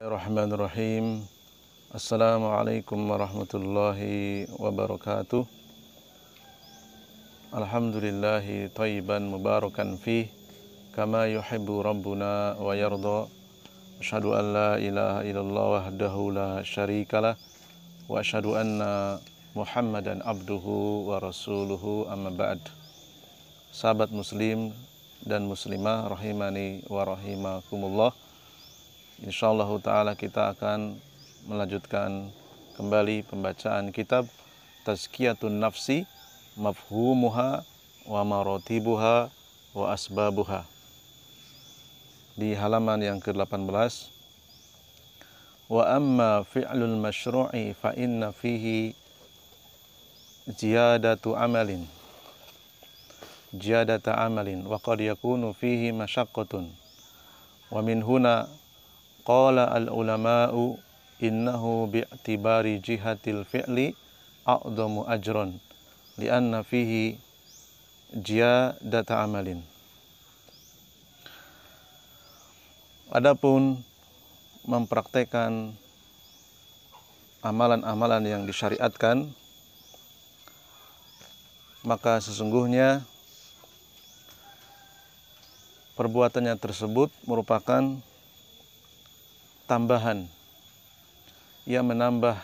Bismillahirrahmanirrahim. Assalamualaikum warahmatullahi wabarakatuh. Alhamdulillahi tayyiban mubarakan fi, kama yuhibbu rabbuna wa yarda. Asyhadu an la ilaha illallah wahdahu la syarikalah wa asyhadu anna Muhammadan abduhu wa rasuluhu amma ba'd. Sahabat muslim dan muslimah rahimani wa rahimakumullah insyaallah taala kita akan melanjutkan kembali pembacaan kitab Tazkiyatun Nafsi mafhumuha wa maratibuha wa asbabuha di halaman yang ke-18 wa amma fi'lul masyru'i fa inna fihi ziyadatu amalin ziyadata amalin wa qad yakunu fihi masyaqqatun wa min huna Qala al-ulama'u innahu bi'tibari jihatil fi'li a'dhamu ajran li'anna fihi jiyadata amalin. Adapun mempraktekkan amalan-amalan yang disyariatkan maka sesungguhnya perbuatannya tersebut merupakan tambahan. Ia menambah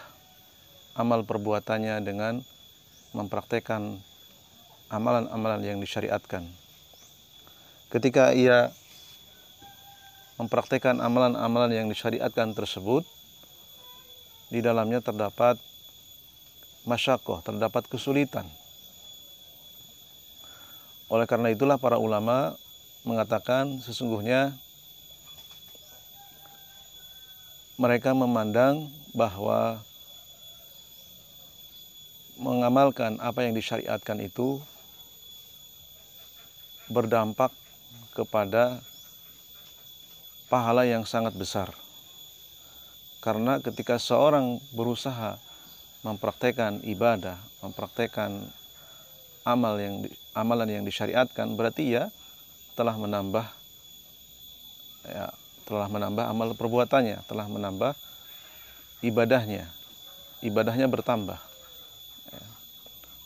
amal perbuatannya dengan mempraktekkan amalan-amalan yang disyariatkan. Ketika ia mempraktekkan amalan-amalan yang disyariatkan tersebut, di dalamnya terdapat masyakoh, terdapat kesulitan. Oleh karena itulah para ulama mengatakan sesungguhnya mereka memandang bahwa mengamalkan apa yang disyariatkan itu berdampak kepada pahala yang sangat besar. Karena ketika seorang berusaha mempraktekkan ibadah, mempraktekkan amal yang amalan yang disyariatkan, berarti ia telah menambah ya, telah menambah amal perbuatannya, telah menambah ibadahnya. Ibadahnya bertambah. Ya.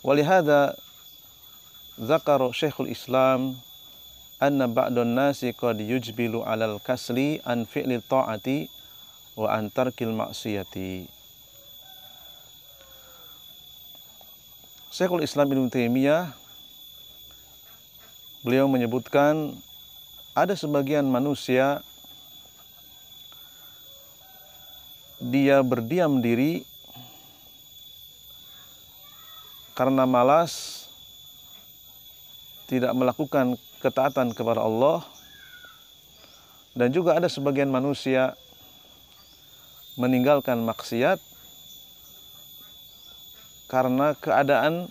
Walihada zakaru Syekhul Islam anna ba'dun nasi qad yujbilu alal kasli an fi'li ta'ati wa an tarkil ma'siyati. Syekhul Islam Ibnu Taimiyah beliau menyebutkan ada sebagian manusia dia berdiam diri karena malas tidak melakukan ketaatan kepada Allah dan juga ada sebagian manusia meninggalkan maksiat karena keadaan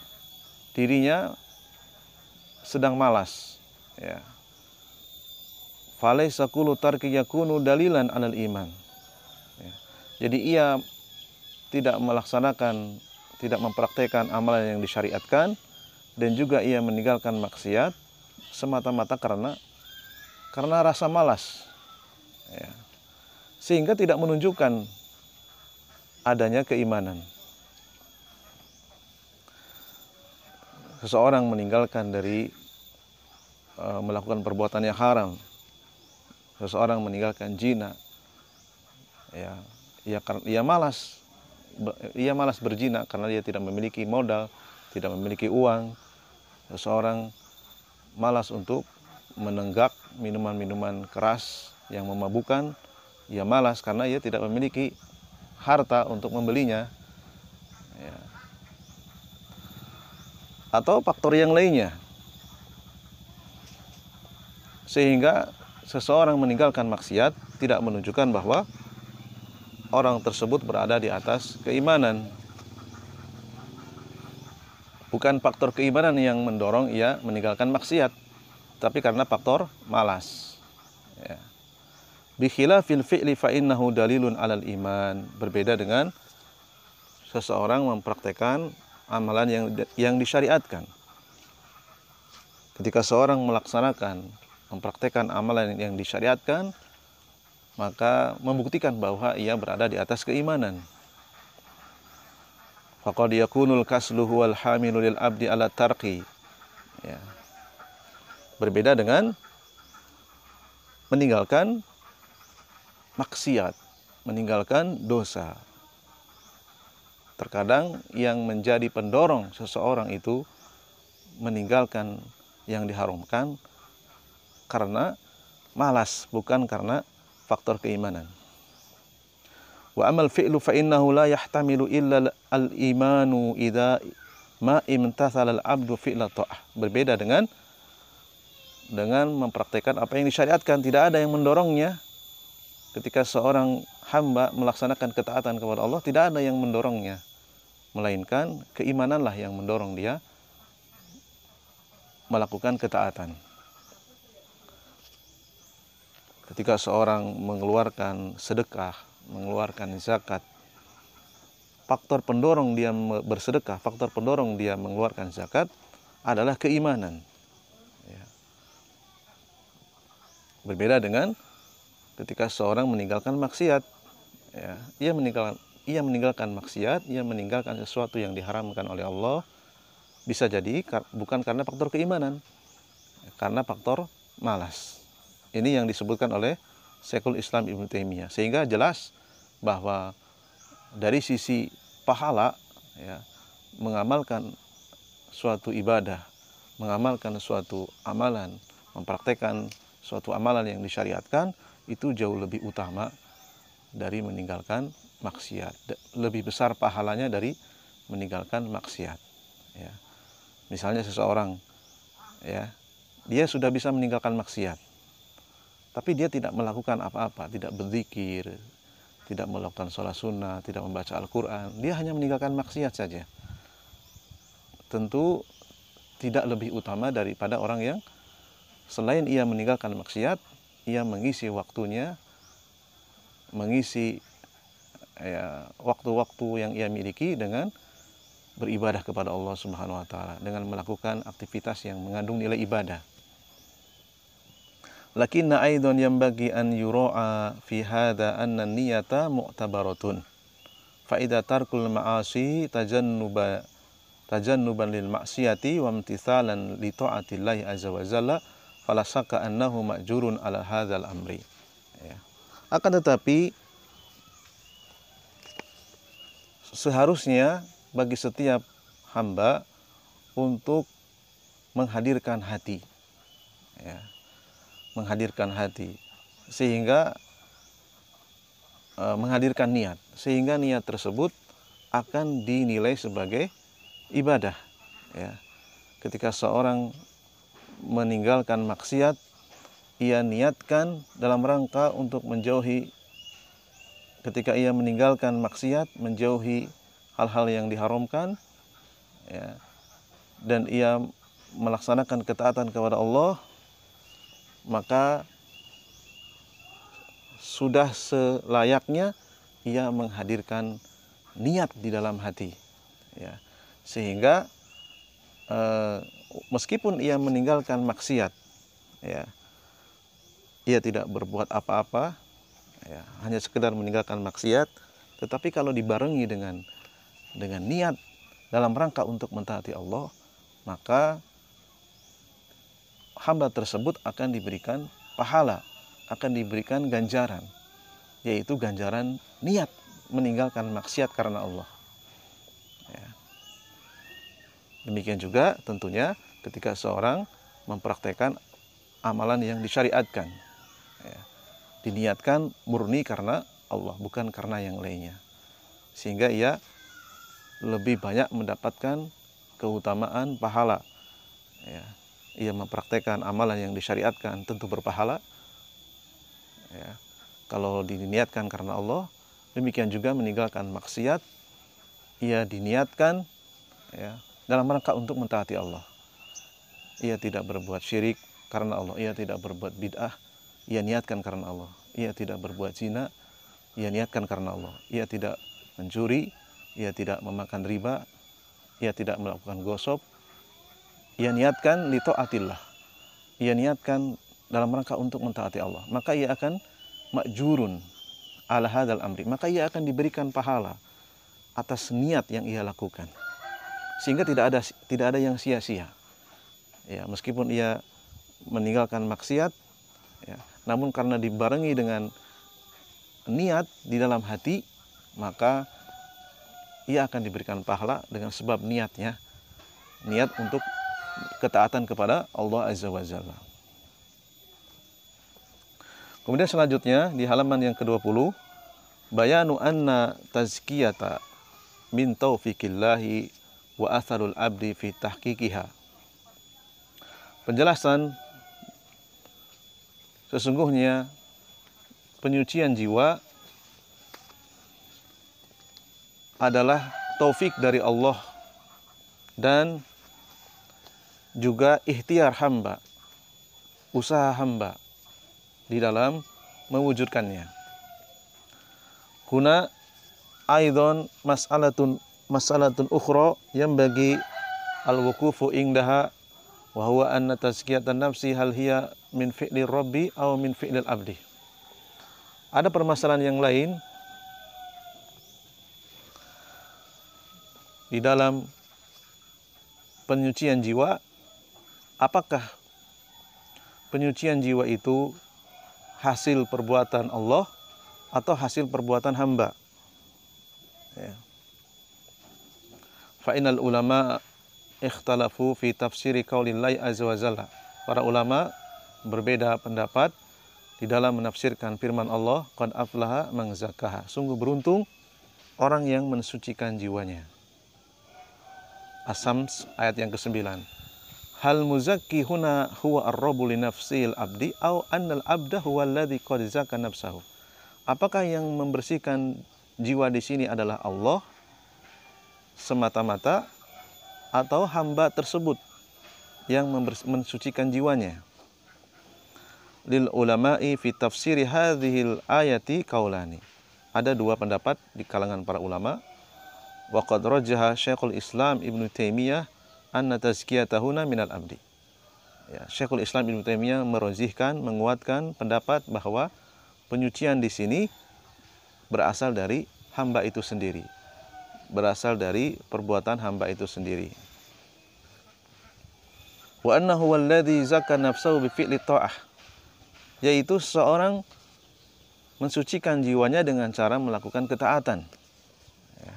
dirinya sedang malas ya falaysa kullu tarki dalilan alal iman jadi ia tidak melaksanakan, tidak mempraktekkan amalan yang disyariatkan dan juga ia meninggalkan maksiat semata-mata karena karena rasa malas. Ya. Sehingga tidak menunjukkan adanya keimanan. Seseorang meninggalkan dari e, melakukan perbuatan yang haram. Seseorang meninggalkan jina, ya ia, ia malas ia malas berzina karena dia tidak memiliki modal, tidak memiliki uang. Seorang malas untuk menenggak minuman-minuman keras yang memabukkan, ia malas karena ia tidak memiliki harta untuk membelinya. Ya. Atau faktor yang lainnya. Sehingga seseorang meninggalkan maksiat tidak menunjukkan bahwa orang tersebut berada di atas keimanan. Bukan faktor keimanan yang mendorong ia meninggalkan maksiat, tapi karena faktor malas. Ya. fil fi'li fa'innahu dalilun alal iman. Berbeda dengan seseorang mempraktekkan amalan yang yang disyariatkan. Ketika seorang melaksanakan, mempraktekkan amalan yang disyariatkan, maka membuktikan bahwa ia berada di atas keimanan. Faqad yakunul kasluhu wal hamilu lil abdi ala tarqi. Ya. Berbeda dengan meninggalkan maksiat, meninggalkan dosa. Terkadang yang menjadi pendorong seseorang itu meninggalkan yang diharumkan karena malas, bukan karena faktor keimanan. Wa amal fi'lu fa innahu la yahtamilu illa al-imanu idza ma imtathala al-'abdu fi'la ta'ah. Berbeda dengan dengan mempraktekkan apa yang disyariatkan, tidak ada yang mendorongnya ketika seorang hamba melaksanakan ketaatan kepada Allah, tidak ada yang mendorongnya melainkan keimananlah yang mendorong dia melakukan ketaatan ketika seorang mengeluarkan sedekah, mengeluarkan zakat, faktor pendorong dia bersedekah, faktor pendorong dia mengeluarkan zakat adalah keimanan. Ya. Berbeda dengan ketika seorang meninggalkan maksiat, ya, ia meninggalkan ia meninggalkan maksiat, ia meninggalkan sesuatu yang diharamkan oleh Allah, bisa jadi bukan karena faktor keimanan, karena faktor malas. Ini yang disebutkan oleh Sekul Islam Ibn Taimiyah. Sehingga jelas bahwa dari sisi pahala ya, mengamalkan suatu ibadah, mengamalkan suatu amalan, mempraktekkan suatu amalan yang disyariatkan itu jauh lebih utama dari meninggalkan maksiat. Lebih besar pahalanya dari meninggalkan maksiat. Ya. Misalnya seseorang ya, dia sudah bisa meninggalkan maksiat tapi dia tidak melakukan apa-apa, tidak berzikir, tidak melakukan sholat sunnah, tidak membaca Al-Quran. Dia hanya meninggalkan maksiat saja. Tentu tidak lebih utama daripada orang yang selain ia meninggalkan maksiat, ia mengisi waktunya, mengisi waktu ya, waktu-waktu yang ia miliki dengan beribadah kepada Allah Subhanahu wa taala dengan melakukan aktivitas yang mengandung nilai ibadah lakinna aidan bagi an yura'a fi hadha anna niyata mu'tabaratun fa idza tarkul ma'asi tajannuba tajannuban lil ma'siyati wa imtithalan li ta'atillahi azza wa jalla fala syakka annahu ma'jurun ala hadzal amri ya. akan tetapi seharusnya bagi setiap hamba untuk menghadirkan hati ya menghadirkan hati sehingga e, menghadirkan niat sehingga niat tersebut akan dinilai sebagai ibadah ya ketika seorang meninggalkan maksiat ia niatkan dalam rangka untuk menjauhi ketika ia meninggalkan maksiat menjauhi hal-hal yang diharamkan ya dan ia melaksanakan ketaatan kepada Allah maka sudah selayaknya ia menghadirkan niat di dalam hati ya sehingga eh, meskipun ia meninggalkan maksiat ya ia tidak berbuat apa-apa ya hanya sekedar meninggalkan maksiat tetapi kalau dibarengi dengan dengan niat dalam rangka untuk mentaati Allah maka hamba tersebut akan diberikan pahala, akan diberikan ganjaran, yaitu ganjaran niat meninggalkan maksiat karena Allah. Ya. Demikian juga tentunya ketika seorang mempraktekkan amalan yang disyariatkan, ya. diniatkan murni karena Allah, bukan karena yang lainnya, sehingga ia lebih banyak mendapatkan keutamaan pahala. Ya ia mempraktekkan amalan yang disyariatkan tentu berpahala. Ya. Kalau diniatkan karena Allah, demikian juga meninggalkan maksiat, ia diniatkan ya, dalam rangka untuk mentaati Allah. Ia tidak berbuat syirik karena Allah, ia tidak berbuat bid'ah, ia niatkan karena Allah. Ia tidak berbuat zina, ia niatkan karena Allah. Ia tidak mencuri, ia tidak memakan riba, ia tidak melakukan gosop, ia niatkan lito Ia niatkan dalam rangka untuk mentaati Allah. Maka ia akan makjurun ala hadal amri. Maka ia akan diberikan pahala atas niat yang ia lakukan. Sehingga tidak ada tidak ada yang sia-sia. Ya, meskipun ia meninggalkan maksiat, ya, namun karena dibarengi dengan niat di dalam hati, maka ia akan diberikan pahala dengan sebab niatnya. Niat untuk ketaatan kepada Allah Azza wa Jalla. Kemudian selanjutnya di halaman yang ke-20 bayanu anna tazkiyata min taufiqillahi wa atharul abdi fi tahqiqiha. Penjelasan sesungguhnya penyucian jiwa adalah taufik dari Allah dan juga ikhtiar hamba, usaha hamba di dalam mewujudkannya. Kuna aidon mas'alatun mas'alatun ukhra yang bagi al-wukufu indaha wa huwa anna tazkiyatan nafsi hal hiya min fi'li rabbi aw min fi'lil abdi. Ada permasalahan yang lain di dalam penyucian jiwa apakah penyucian jiwa itu hasil perbuatan Allah atau hasil perbuatan hamba. Ya. Fa'inal ulama ikhtalafu fi tafsiri qaulillahi azza wa jalla. Para ulama berbeda pendapat di dalam menafsirkan firman Allah, qad aflaha man zakaha. Sungguh beruntung orang yang mensucikan jiwanya. Asams ayat yang ke-9 hal muzakki huna huwa ar rabbu li nafsil abdi au annal abda huwa alladhi qad zakka nafsahu. Apakah yang membersihkan jiwa di sini adalah Allah semata-mata atau hamba tersebut yang mensucikan jiwanya? Lil ulama'i fi tafsiri hadhil ayati kaulani. Ada dua pendapat di kalangan para ulama. Wa qad rajaha Syekhul Islam Ibnu Taimiyah anna tazkiyatahuna minal abdi. Ya, Syekhul Islam Ibnu Taimiyah merozihkan, menguatkan pendapat bahwa penyucian di sini berasal dari hamba itu sendiri. Berasal dari perbuatan hamba itu sendiri. Wa annahu alladhi zakka nafsahu bi fi'li ta'ah. Yaitu seorang mensucikan jiwanya dengan cara melakukan ketaatan. Ya.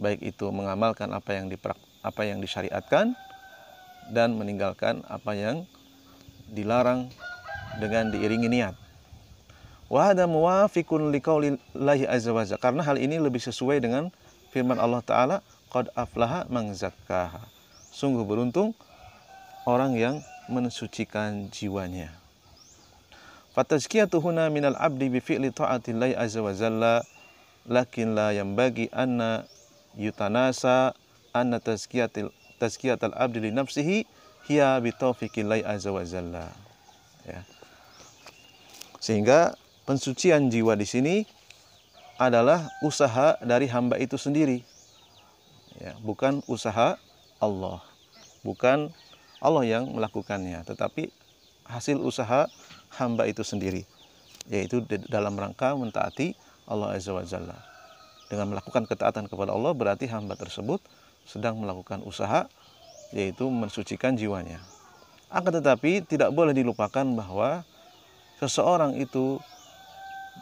Baik itu mengamalkan apa yang dipraktik apa yang disyariatkan dan meninggalkan apa yang dilarang dengan diiringi niat. Wa hada muwafiqun liqaulillahi azza wa Karena hal ini lebih sesuai dengan firman Allah taala qad aflaha man zakkaha. Sungguh beruntung orang yang mensucikan jiwanya. Fatazkiyatuhuna minal abdi bi fi'li ta'atillahi azza wa jalla lakin la yambagi anna yutanasa anna tazkiyatil tazkiyatal abdi li nafsihi hiya bi taufiqillah azza wa jalla. Ya. Sehingga pensucian jiwa di sini adalah usaha dari hamba itu sendiri. Ya, bukan usaha Allah. Bukan Allah yang melakukannya, tetapi hasil usaha hamba itu sendiri yaitu dalam rangka mentaati Allah Azza wa Jalla. Dengan melakukan ketaatan kepada Allah berarti hamba tersebut sedang melakukan usaha yaitu mensucikan jiwanya. Akan tetapi tidak boleh dilupakan bahwa seseorang itu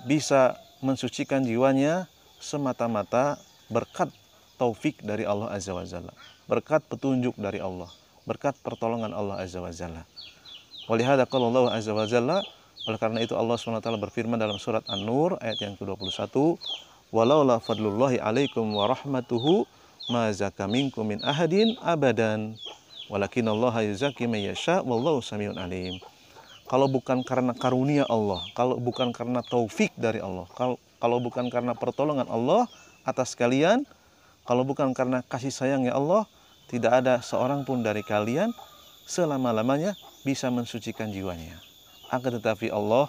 bisa mensucikan jiwanya semata-mata berkat taufik dari Allah Azza wa Jalla, berkat petunjuk dari Allah, berkat pertolongan Allah Azza wa Jalla. Walihada kalau Allah Azza wa Jalla, oleh karena itu Allah SWT berfirman dalam surat An-Nur ayat yang ke-21, Walaula fadlullahi alaikum wa rahmatuhu ma zaka minkum min ahadin abadan walakin Allah yuzaki man yasha wallahu samiun alim kalau bukan karena karunia Allah kalau bukan karena taufik dari Allah kalau kalau bukan karena pertolongan Allah atas kalian kalau bukan karena kasih sayangnya Allah tidak ada seorang pun dari kalian selama-lamanya bisa mensucikan jiwanya akan tetapi Allah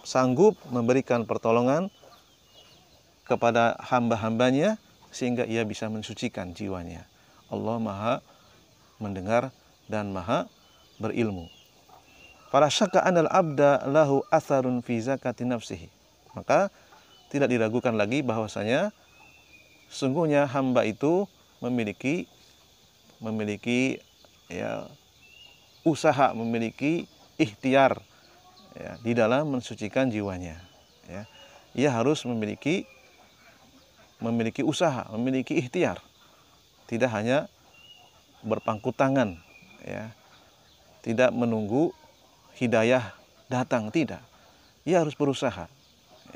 sanggup memberikan pertolongan kepada hamba-hambanya sehingga ia bisa mensucikan jiwanya. Allah Maha mendengar dan Maha berilmu. Para syaka abda lahu atharun fi zakati nafsihi. Maka tidak diragukan lagi bahwasanya sungguhnya hamba itu memiliki memiliki ya usaha memiliki ikhtiar ya, di dalam mensucikan jiwanya ya ia harus memiliki memiliki usaha, memiliki ikhtiar. Tidak hanya berpangku tangan ya. Tidak menunggu hidayah datang, tidak. Ia harus berusaha.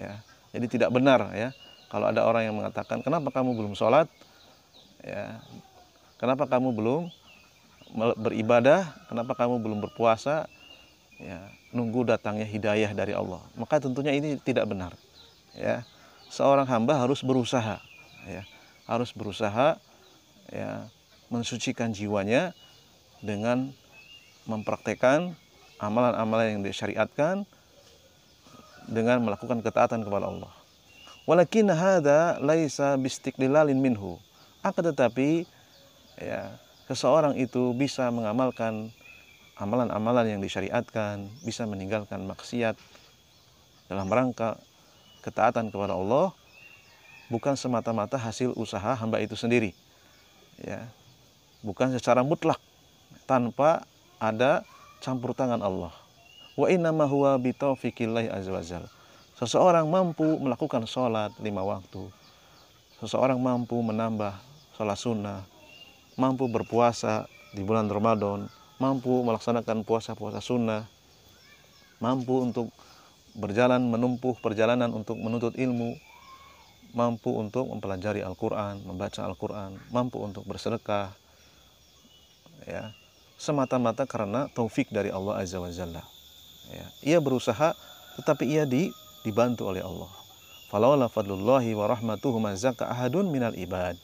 Ya. Jadi tidak benar ya kalau ada orang yang mengatakan kenapa kamu belum sholat, ya, kenapa kamu belum beribadah, kenapa kamu belum berpuasa, ya, nunggu datangnya hidayah dari Allah. Maka tentunya ini tidak benar. Ya, seorang hamba harus berusaha ya harus berusaha ya mensucikan jiwanya dengan mempraktekkan amalan-amalan yang disyariatkan dengan melakukan ketaatan kepada Allah. Walakin hada laisa bistiqlalin minhu. Akan tetapi ya seseorang itu bisa mengamalkan amalan-amalan yang disyariatkan, bisa meninggalkan maksiat dalam rangka ketaatan kepada Allah bukan semata-mata hasil usaha hamba itu sendiri. Ya. Bukan secara mutlak tanpa ada campur tangan Allah. Wa innama huwa bi bitaufiqillah azza wajal. Seseorang mampu melakukan sholat lima waktu. Seseorang mampu menambah sholat sunnah. Mampu berpuasa di bulan Ramadan. Mampu melaksanakan puasa-puasa sunnah. Mampu untuk berjalan menumpuh perjalanan untuk menuntut ilmu, mampu untuk mempelajari Al-Qur'an, membaca Al-Qur'an, mampu untuk bersedekah ya, semata-mata karena taufik dari Allah Azza wa Jalla. Ya, ia berusaha tetapi ia di, dibantu oleh Allah. Falaula fadlullahi wa rahmatuhu ma ahadun minal ibad.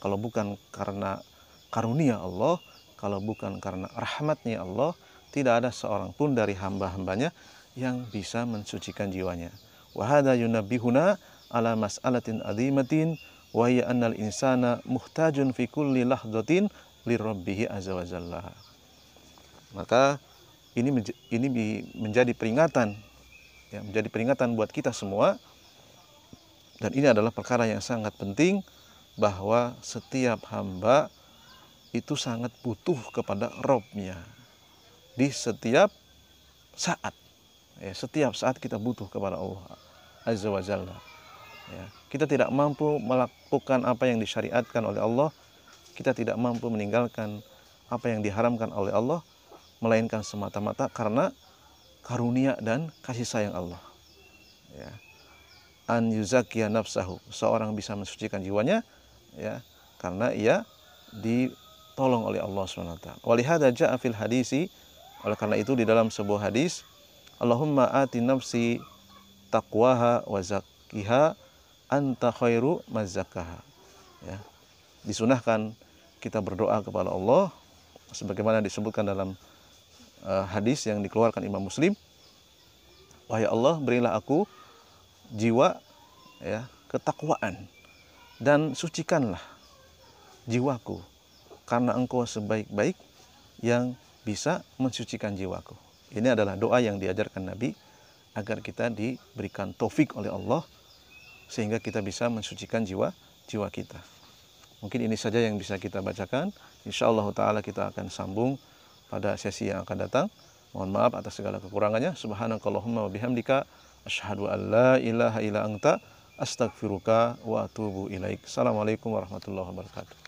Kalau bukan karena karunia Allah, kalau bukan karena rahmatnya Allah, tidak ada seorang pun dari hamba-hambanya yang bisa mensucikan jiwanya. Wahada yunabihuna ala mas'alatin adhimatin wa hiya annal insana muhtajun fi kulli lahdatin lirabbihi azza wa jalla. Maka ini ini menjadi peringatan ya, menjadi peringatan buat kita semua dan ini adalah perkara yang sangat penting bahwa setiap hamba itu sangat butuh kepada Robnya di setiap saat Ya, setiap saat kita butuh kepada Allah Azza wa Jalla. Ya, kita tidak mampu melakukan apa yang disyariatkan oleh Allah, kita tidak mampu meninggalkan apa yang diharamkan oleh Allah, melainkan semata-mata karena karunia dan kasih sayang Allah. Ya. An yuzakia nafsahu, seorang bisa mensucikan jiwanya ya karena ia ditolong oleh Allah swt Walihada ja'a fil hadisi, oleh karena itu di dalam sebuah hadis Allahumma ati nafsi taqwaha wa zakkiha anta khairu mazakaha. Ya. Disunahkan kita berdoa kepada Allah sebagaimana disebutkan dalam uh, hadis yang dikeluarkan Imam Muslim. Wahai Allah, berilah aku jiwa ya, ketakwaan dan sucikanlah jiwaku karena engkau sebaik-baik yang bisa mensucikan jiwaku. Ini adalah doa yang diajarkan Nabi agar kita diberikan taufik oleh Allah sehingga kita bisa mensucikan jiwa jiwa kita. Mungkin ini saja yang bisa kita bacakan. Insya Allah Ta'ala kita akan sambung pada sesi yang akan datang. Mohon maaf atas segala kekurangannya. Subhanakallahumma wa bihamdika. Ashadu an la ilaha illa anta. Astagfiruka wa atubu ilaik. Assalamualaikum warahmatullahi wabarakatuh.